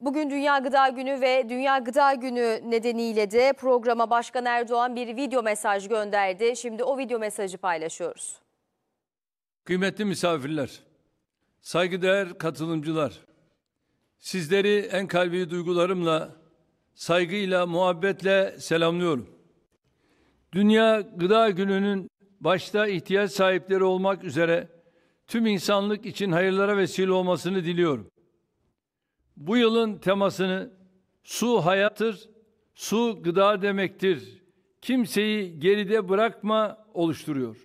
Bugün Dünya Gıda Günü ve Dünya Gıda Günü nedeniyle de programa Başkan Erdoğan bir video mesaj gönderdi. Şimdi o video mesajı paylaşıyoruz. Kıymetli misafirler, saygıdeğer katılımcılar, sizleri en kalbi duygularımla, saygıyla, muhabbetle selamlıyorum. Dünya Gıda Günü'nün başta ihtiyaç sahipleri olmak üzere tüm insanlık için hayırlara vesile olmasını diliyorum. Bu yılın temasını su hayattır, su gıda demektir. Kimseyi geride bırakma oluşturuyor.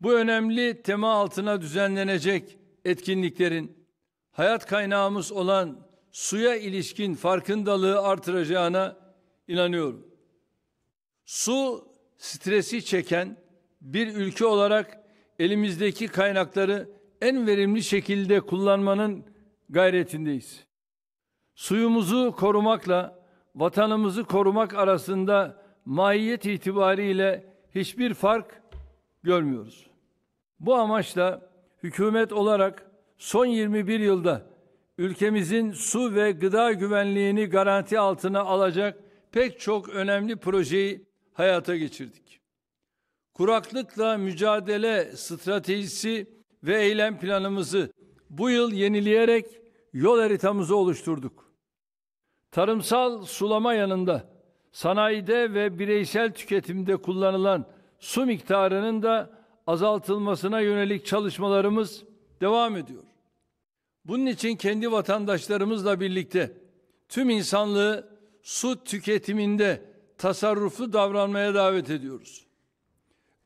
Bu önemli tema altına düzenlenecek etkinliklerin hayat kaynağımız olan suya ilişkin farkındalığı artıracağına inanıyorum. Su stresi çeken bir ülke olarak elimizdeki kaynakları en verimli şekilde kullanmanın gayretindeyiz. Suyumuzu korumakla vatanımızı korumak arasında mahiyet itibariyle hiçbir fark görmüyoruz. Bu amaçla hükümet olarak son 21 yılda ülkemizin su ve gıda güvenliğini garanti altına alacak pek çok önemli projeyi hayata geçirdik. Kuraklıkla mücadele stratejisi ve eylem planımızı bu yıl yenileyerek yol haritamızı oluşturduk. Tarımsal sulama yanında sanayide ve bireysel tüketimde kullanılan su miktarının da azaltılmasına yönelik çalışmalarımız devam ediyor. Bunun için kendi vatandaşlarımızla birlikte tüm insanlığı su tüketiminde tasarruflu davranmaya davet ediyoruz.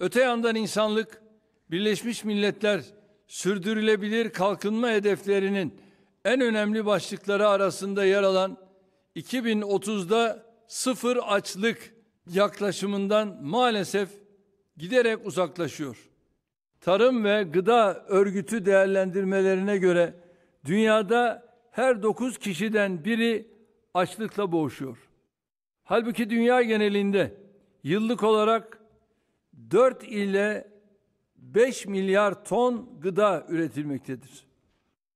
Öte yandan insanlık Birleşmiş Milletler sürdürülebilir kalkınma hedeflerinin en önemli başlıkları arasında yer alan 2030'da sıfır açlık yaklaşımından maalesef giderek uzaklaşıyor. Tarım ve Gıda Örgütü değerlendirmelerine göre dünyada her 9 kişiden biri açlıkla boğuşuyor. Halbuki dünya genelinde yıllık olarak 4 ile 5 milyar ton gıda üretilmektedir.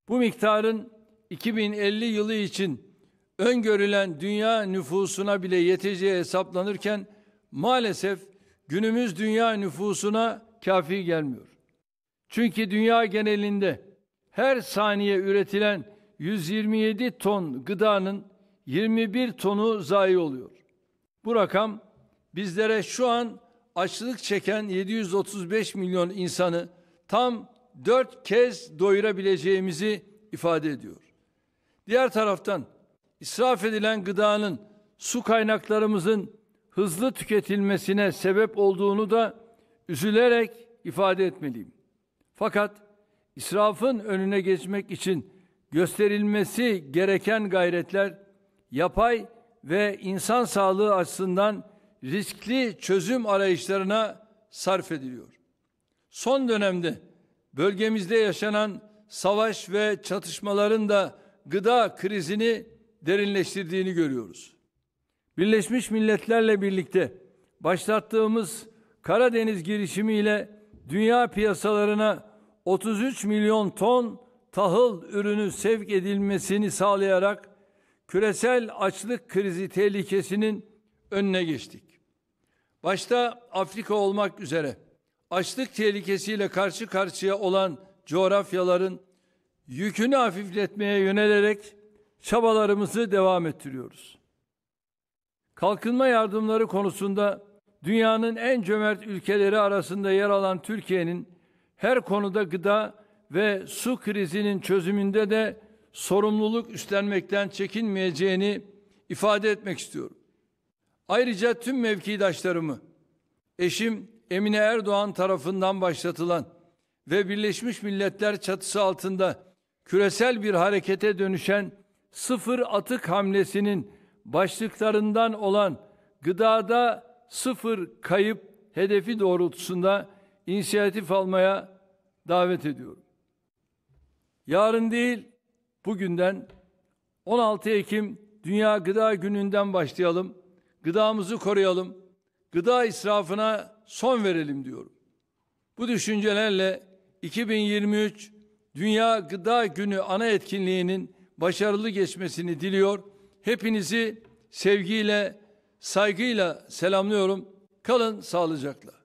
Bu miktarın 2050 yılı için öngörülen dünya nüfusuna bile yeteceği hesaplanırken maalesef günümüz dünya nüfusuna kafi gelmiyor. Çünkü dünya genelinde her saniye üretilen 127 ton gıdanın 21 tonu zayi oluyor. Bu rakam bizlere şu an açlık çeken 735 milyon insanı tam dört kez doyurabileceğimizi ifade ediyor. Diğer taraftan israf edilen gıdanın su kaynaklarımızın hızlı tüketilmesine sebep olduğunu da üzülerek ifade etmeliyim. Fakat israfın önüne geçmek için gösterilmesi gereken gayretler yapay ve insan sağlığı açısından riskli çözüm arayışlarına sarf ediliyor. Son dönemde bölgemizde yaşanan savaş ve çatışmaların da gıda krizini derinleştirdiğini görüyoruz. Birleşmiş Milletler'le birlikte başlattığımız Karadeniz girişimiyle dünya piyasalarına 33 milyon ton tahıl ürünü sevk edilmesini sağlayarak küresel açlık krizi tehlikesinin önüne geçtik. Başta Afrika olmak üzere açlık tehlikesiyle karşı karşıya olan coğrafyaların yükünü hafifletmeye yönelerek çabalarımızı devam ettiriyoruz. Kalkınma yardımları konusunda dünyanın en cömert ülkeleri arasında yer alan Türkiye'nin her konuda gıda ve su krizinin çözümünde de sorumluluk üstlenmekten çekinmeyeceğini ifade etmek istiyorum. Ayrıca tüm mevkidaşlarımı, eşim Emine Erdoğan tarafından başlatılan ve Birleşmiş Milletler çatısı altında küresel bir harekete dönüşen sıfır atık hamlesinin başlıklarından olan gıdada sıfır kayıp hedefi doğrultusunda inisiyatif almaya davet ediyorum. Yarın değil, bugünden 16 Ekim Dünya Gıda Günü'nden başlayalım. Gıdamızı koruyalım. Gıda israfına son verelim diyorum. Bu düşüncelerle 2023 Dünya Gıda Günü ana etkinliğinin başarılı geçmesini diliyor. Hepinizi sevgiyle, saygıyla selamlıyorum. Kalın sağlıcakla.